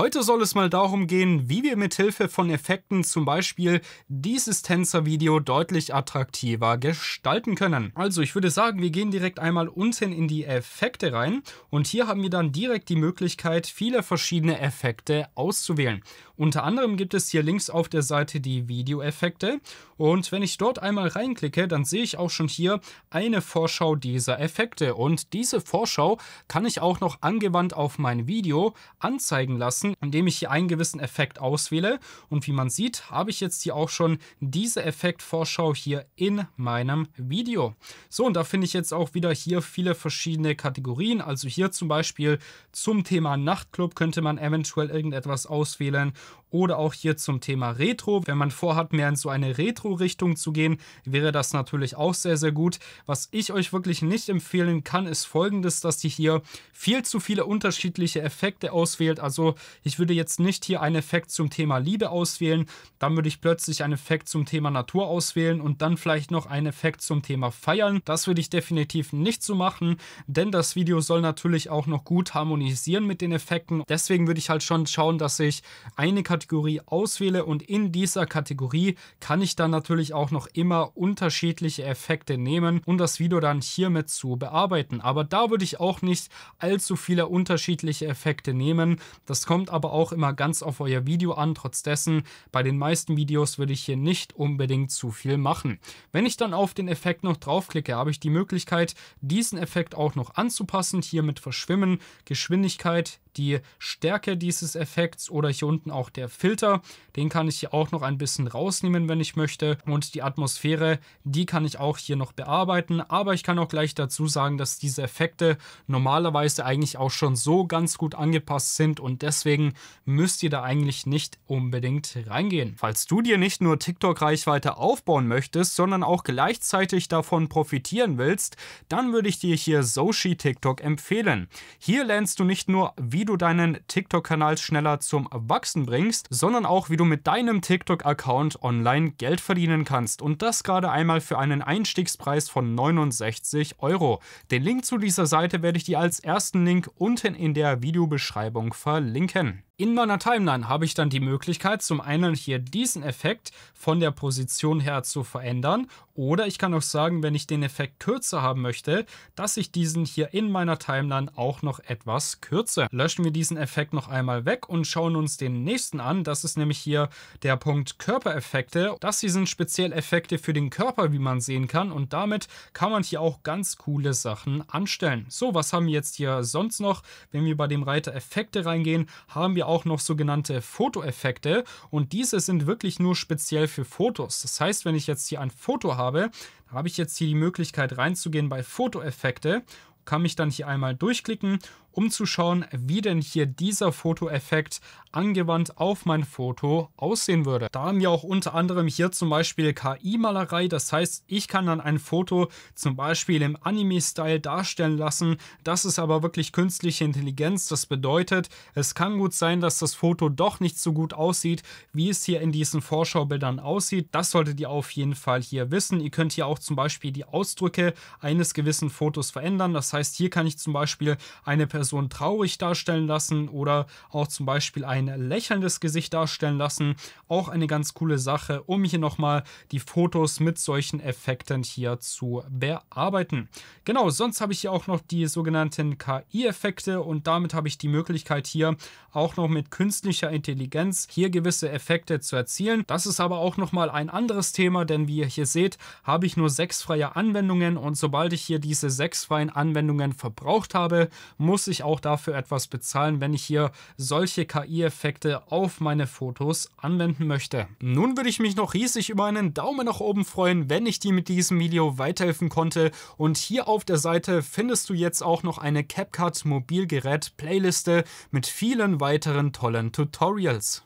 Heute soll es mal darum gehen, wie wir mithilfe von Effekten zum Beispiel dieses Tänzervideo deutlich attraktiver gestalten können. Also ich würde sagen, wir gehen direkt einmal unten in die Effekte rein und hier haben wir dann direkt die Möglichkeit, viele verschiedene Effekte auszuwählen. Unter anderem gibt es hier links auf der Seite die Videoeffekte und wenn ich dort einmal reinklicke, dann sehe ich auch schon hier eine Vorschau dieser Effekte und diese Vorschau kann ich auch noch angewandt auf mein Video anzeigen lassen nutzen, indem ich hier einen gewissen Effekt auswähle. Und wie man sieht, habe ich jetzt hier auch schon diese Effektvorschau hier in meinem Video. So, und da finde ich jetzt auch wieder hier viele verschiedene Kategorien. Also hier zum Beispiel zum Thema Nachtclub könnte man eventuell irgendetwas auswählen oder auch hier zum Thema Retro. Wenn man vorhat, mehr in so eine Retro-Richtung zu gehen, wäre das natürlich auch sehr, sehr gut. Was ich euch wirklich nicht empfehlen kann, ist folgendes, dass die hier viel zu viele unterschiedliche Effekte auswählt. Also ich würde jetzt nicht hier einen Effekt zum Thema Liebe auswählen, dann würde ich plötzlich einen Effekt zum Thema Natur auswählen und dann vielleicht noch einen Effekt zum Thema Feiern. Das würde ich definitiv nicht so machen, denn das Video soll natürlich auch noch gut harmonisieren mit den Effekten. Deswegen würde ich halt schon schauen, dass ich eine Kategorie auswähle und in dieser Kategorie kann ich dann natürlich auch noch immer unterschiedliche Effekte nehmen und das Video dann hiermit zu bearbeiten. Aber da würde ich auch nicht allzu viele unterschiedliche Effekte nehmen. Das kommt aber auch immer ganz auf euer Video an. Trotz dessen, bei den meisten Videos würde ich hier nicht unbedingt zu viel machen. Wenn ich dann auf den Effekt noch draufklicke, habe ich die Möglichkeit, diesen Effekt auch noch anzupassen. Hier mit Verschwimmen, Geschwindigkeit, die Stärke dieses Effekts oder hier unten auch der Filter. Den kann ich hier auch noch ein bisschen rausnehmen, wenn ich möchte. Und die Atmosphäre, die kann ich auch hier noch bearbeiten. Aber ich kann auch gleich dazu sagen, dass diese Effekte normalerweise eigentlich auch schon so ganz gut angepasst sind und deswegen müsst ihr da eigentlich nicht unbedingt reingehen. Falls du dir nicht nur TikTok-Reichweite aufbauen möchtest, sondern auch gleichzeitig davon profitieren willst, dann würde ich dir hier Soshi TikTok empfehlen. Hier lernst du nicht nur, wie du deinen TikTok-Kanal schneller zum Wachsen bringst, sondern auch, wie du mit deinem TikTok-Account online Geld verdienen kannst. Und das gerade einmal für einen Einstiegspreis von 69 Euro. Den Link zu dieser Seite werde ich dir als ersten Link unten in der Videobeschreibung verlinken. In meiner Timeline habe ich dann die Möglichkeit, zum einen hier diesen Effekt von der Position her zu verändern oder ich kann auch sagen, wenn ich den Effekt kürzer haben möchte, dass ich diesen hier in meiner Timeline auch noch etwas kürze. Löschen wir diesen Effekt noch einmal weg und schauen uns den nächsten an. Das ist nämlich hier der Punkt Körpereffekte. Das hier sind speziell Effekte für den Körper, wie man sehen kann und damit kann man hier auch ganz coole Sachen anstellen. So, was haben wir jetzt hier sonst noch? Wenn wir bei dem Reiter Effekte reingehen, haben wir auch noch sogenannte Fotoeffekte und diese sind wirklich nur speziell für Fotos. Das heißt, wenn ich jetzt hier ein Foto habe, habe ich jetzt hier die Möglichkeit reinzugehen bei Fotoeffekte kann mich dann hier einmal durchklicken um zu schauen, wie denn hier dieser Fotoeffekt angewandt auf mein Foto aussehen würde. Da haben wir auch unter anderem hier zum Beispiel KI-Malerei, das heißt, ich kann dann ein Foto zum Beispiel im Anime-Style darstellen lassen. Das ist aber wirklich künstliche Intelligenz, das bedeutet, es kann gut sein, dass das Foto doch nicht so gut aussieht, wie es hier in diesen Vorschaubildern aussieht. Das solltet ihr auf jeden Fall hier wissen. Ihr könnt hier auch zum Beispiel die Ausdrücke eines gewissen Fotos verändern, das heißt, hier kann ich zum Beispiel eine Person Person traurig darstellen lassen oder auch zum Beispiel ein lächelndes Gesicht darstellen lassen. Auch eine ganz coole Sache, um hier nochmal die Fotos mit solchen Effekten hier zu bearbeiten. Genau, sonst habe ich hier auch noch die sogenannten KI-Effekte und damit habe ich die Möglichkeit hier auch noch mit künstlicher Intelligenz hier gewisse Effekte zu erzielen. Das ist aber auch nochmal ein anderes Thema, denn wie ihr hier seht, habe ich nur sechs freie Anwendungen und sobald ich hier diese sechs freien Anwendungen verbraucht habe, muss ich ich auch dafür etwas bezahlen, wenn ich hier solche KI-Effekte auf meine Fotos anwenden möchte. Nun würde ich mich noch riesig über einen Daumen nach oben freuen, wenn ich dir mit diesem Video weiterhelfen konnte. Und hier auf der Seite findest du jetzt auch noch eine CapCut Mobilgerät Playliste mit vielen weiteren tollen Tutorials.